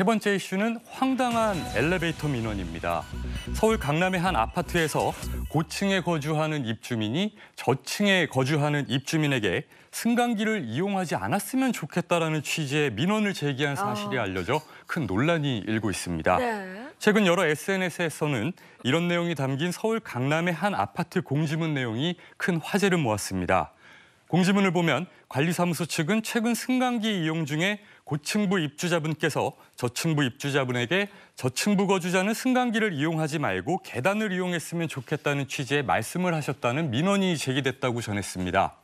세 번째 이슈는 황당한 엘리베이터 민원입니다. 서울 강남의 한 아파트에서 고층에 거주하는 입주민이 저층에 거주하는 입주민에게 승강기를 이용하지 않았으면 좋겠다라는 취지의 민원을 제기한 사실이 아. 알려져 큰 논란이 일고 있습니다. 네. 최근 여러 SNS에서는 이런 내용이 담긴 서울 강남의 한 아파트 공지문 내용이 큰 화제를 모았습니다. 공지문을 보면 관리사무소 측은 최근 승강기 이용 중에 고층부 입주자분께서 저층부 입주자분에게 저층부 거주자는 승강기를 이용하지 말고 계단을 이용했으면 좋겠다는 취지의 말씀을 하셨다는 민원이 제기됐다고 전했습니다.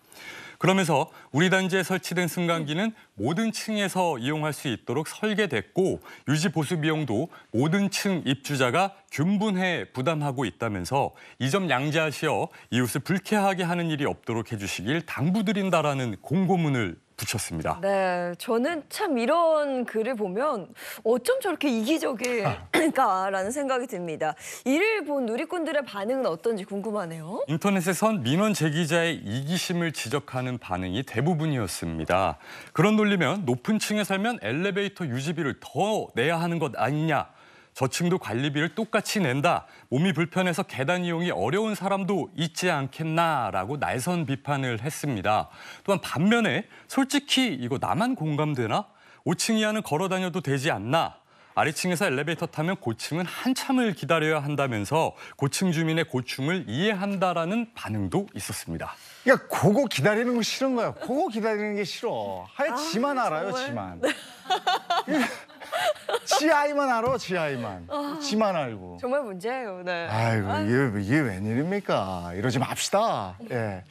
그러면서 우리 단지에 설치된 승강기는 모든 층에서 이용할 수 있도록 설계됐고 유지 보수 비용도 모든 층 입주자가 균분해 부담하고 있다면서 이 점 양지하시어 이웃을 불쾌하게 하는 일이 없도록 해주시길 당부드린다라는 공고문을 붙였습니다. 네, 저는 참 이런 글을 보면 어쩜 저렇게 이기적일까라는 아. 생각이 듭니다. 이를 본 누리꾼들의 반응은 어떤지 궁금하네요. 인터넷에선 민원 제기자의 이기심을 지적하는 반응이 대부분이었습니다. 그런 논리면 높은 층에 살면 엘리베이터 유지비를 더 내야 하는 것 아니냐 저층도 관리비를 똑같이 낸다. 몸이 불편해서 계단 이용이 어려운 사람도 있지 않겠나라고 날선 비판을 했습니다. 또한 반면에 솔직히 이거 나만 공감되나? 5층 이하는 걸어 다녀도 되지 않나? 아래층에서 엘리베이터 타면 고층은 한참을 기다려야 한다면서 고층 주민의 고충을 이해한다라는 반응도 있었습니다. 그러니까 그거 기다리는 거 싫은 거야. 그거 기다리는 게 싫어. 하여 아, 지만 알아요, 정말? 지만. 네. 그러니까 지아이만 알아, 지아이만. 아. 지만 알고. 정말 문제예요. 네. 아이고, 이게, 이게 웬일입니까? 이러지 맙시다. 예. 예.